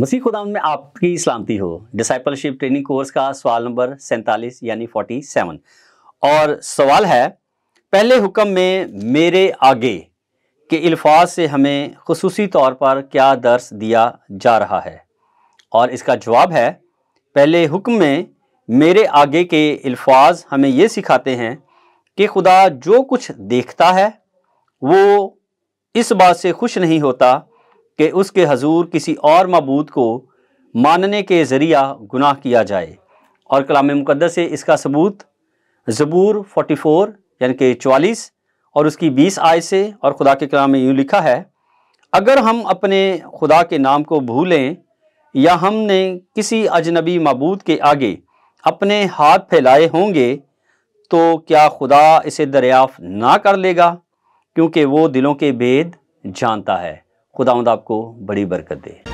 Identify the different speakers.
Speaker 1: मसीह खुदा में आपकी सलामती हो डिसाइपलशिप ट्रेनिंग कोर्स का सवाल नंबर सैंतालीस यानी फोर्टी सेवन और सवाल है पहले हुक्म में मेरे आगे के अल्फाज से हमें खसूसी तौर पर क्या दर्स दिया जा रहा है और इसका जवाब है पहले हुक्म में मेरे आगे के अल्फाज हमें ये सिखाते हैं कि खुदा जो कुछ देखता है वो इस बात से खुश नहीं होता कि उसके हजूर किसी और मबूद को मानने के ज़रिया गुनाह किया जाए और कलाम मुकदस से इसका सबूत ज़बूर 44 यानि कि चवालीस और उसकी 20 आय से और खुदा के कलाम में यूँ लिखा है अगर हम अपने खुदा के नाम को भूलें या हमने किसी अजनबी मबूद के आगे अपने हाथ फैलाए होंगे तो क्या खुदा इसे दरियाफ़ ना कर लेगा क्योंकि वो दिलों के भेद जानता है खुदावंद आपको बड़ी बरकत दे